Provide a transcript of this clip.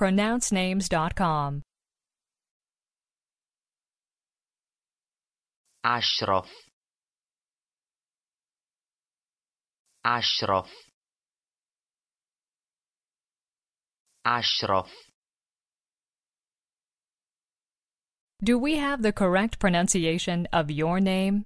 pronouncenames.com. Ashraf Ashraf Ashraf Do we have the correct pronunciation of your name?